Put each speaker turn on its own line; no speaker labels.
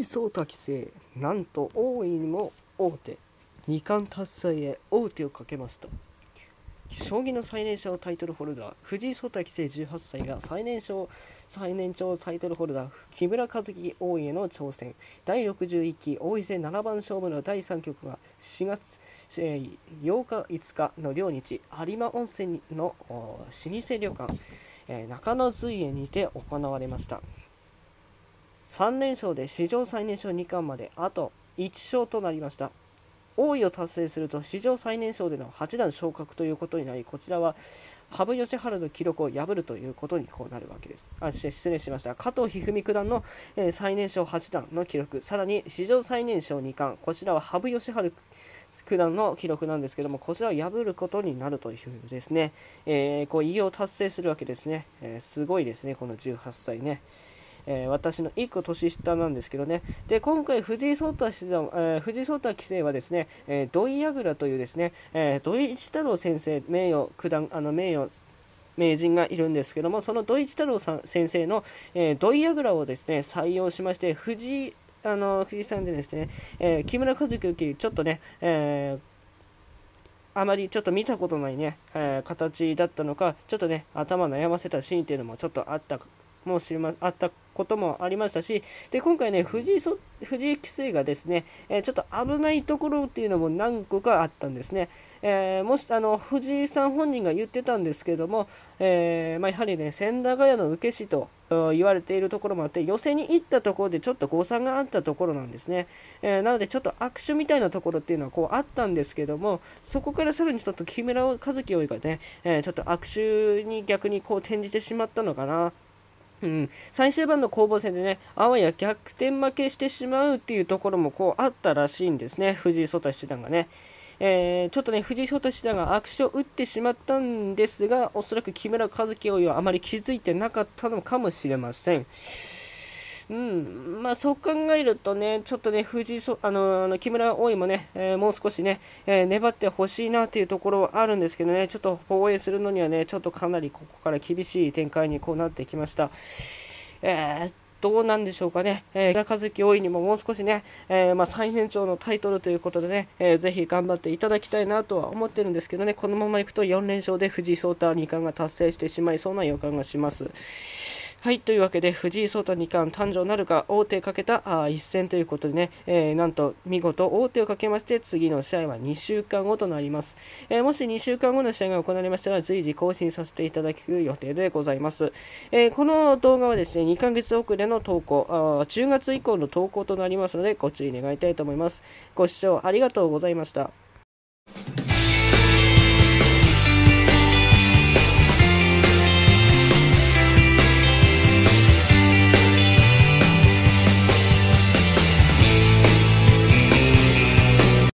藤井聡太棋聖なんと大いにも王手二冠達成へ王手をかけました将棋の最年少タイトルホルダー藤井聡太棋聖18歳が最年少最年長タイトルホルダー木村一基王位への挑戦第61期王位戦七番勝負の第3局は4月8日5日の両日有馬温泉の老舗旅館中野随園にて行われました3連勝で史上最年少2冠まであと1勝となりました王位を達成すると史上最年少での8段昇格ということになりこちらは羽生善治の記録を破るということにこうなるわけです。あ失礼しました。加藤一二三九段の、えー、最年少8段の記録、さらに史上最年少2冠、こちらは羽生善治九段の記録なんですけども、こちらを破ることになるというですね、えー、こう偉業を達成するわけですね、えー、すごいですね、この18歳ね。えー、私の1個年下なんですけどね、で今回藤井聡太えー、藤井聡太棋聖はですね、えー、土井櫓というですね、えー、土井一太郎先生名誉九段、あの名誉名人がいるんですけども、その土井一太郎さん先生の、えー、土井櫓をですね採用しまして、藤井あの藤井さんでですね、え木村和樹りちょっとね、えーあまりちょっと見たことないね、えー、形だったのか、ちょっとね、頭悩ませたシーンっていうのもちょっとあったもりまあったこともありましたしで今回ね藤井そ藤井棋聖がですね、えー、ちょっと危ないところっていうのも何個かあったんですね、えー、もしあの藤井さん本人が言ってたんですけども、えー、まあ、やはりね千駄ヶ谷の受け師と言われているところもあって寄せに行ったところでちょっと誤算があったところなんですね、えなのでちょっと握手みたいなところっていうのはこうあったんですけどもそこからさらにちょっと木村和樹王位がね、えちょっと握手に逆にこう転じてしまったのかなうん、最終盤の攻防戦でねあわや逆転負けしてしまうっていうところもこうあったらしいんですね藤井聡太七段がね。えー、ちょっとね藤井聡太七段が握手を打ってしまったんですがおそらく木村一基王位はあまり気づいてなかったのかもしれません。うんまあ、そう考えるとね、ちょっとね、藤井あの木村王位もね、えー、もう少しね、えー、粘ってほしいなというところはあるんですけどね、ちょっと防衛するのにはね、ちょっとかなりここから厳しい展開にこうなってきました。えーどうなんでしょうかね、えー、和樹王位にももう少しね、えー、まあ、最年長のタイトルということでね、えー、ぜひ頑張っていただきたいなとは思ってるんですけどね、このままいくと4連勝で藤井聡太二冠が達成してしまいそうな予感がします。はい、というわけで藤井聡太二冠誕生なるか王手かけたあ一戦ということでね、えー、なんと見事王手をかけまして次の試合は2週間後となります、えー、もし2週間後の試合が行われましたら随時更新させていただく予定でございます、えー、この動画はですね2ヶ月遅れの投稿あ10月以降の投稿となりますのでご注意願いたいと思いますご視聴ありがとうございました